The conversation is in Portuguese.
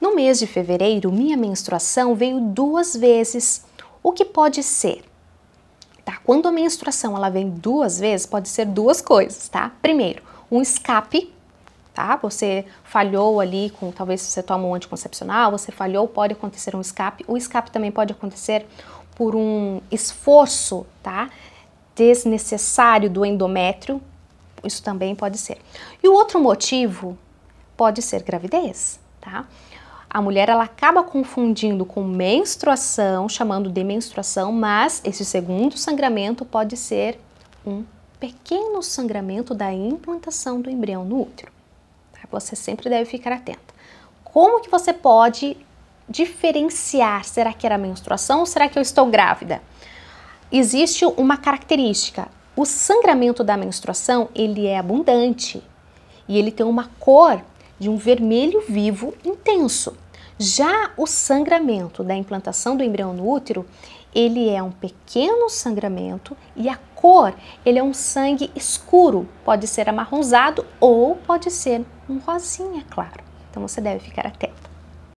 No mês de fevereiro, minha menstruação veio duas vezes. O que pode ser? Tá? Quando a menstruação ela vem duas vezes, pode ser duas coisas, tá? Primeiro, um escape, tá? Você falhou ali com, talvez você toma um anticoncepcional, você falhou, pode acontecer um escape. O escape também pode acontecer por um esforço, tá? Desnecessário do endométrio. Isso também pode ser. E o outro motivo pode ser gravidez, tá? a mulher ela acaba confundindo com menstruação, chamando de menstruação, mas esse segundo sangramento pode ser um pequeno sangramento da implantação do embrião no útero. Tá? Você sempre deve ficar atenta. Como que você pode diferenciar? Será que era menstruação ou será que eu estou grávida? Existe uma característica. O sangramento da menstruação, ele é abundante e ele tem uma cor de um vermelho vivo intenso. Já o sangramento da implantação do embrião no útero, ele é um pequeno sangramento e a cor, ele é um sangue escuro, pode ser amarronzado ou pode ser um rosinha claro. Então você deve ficar atento.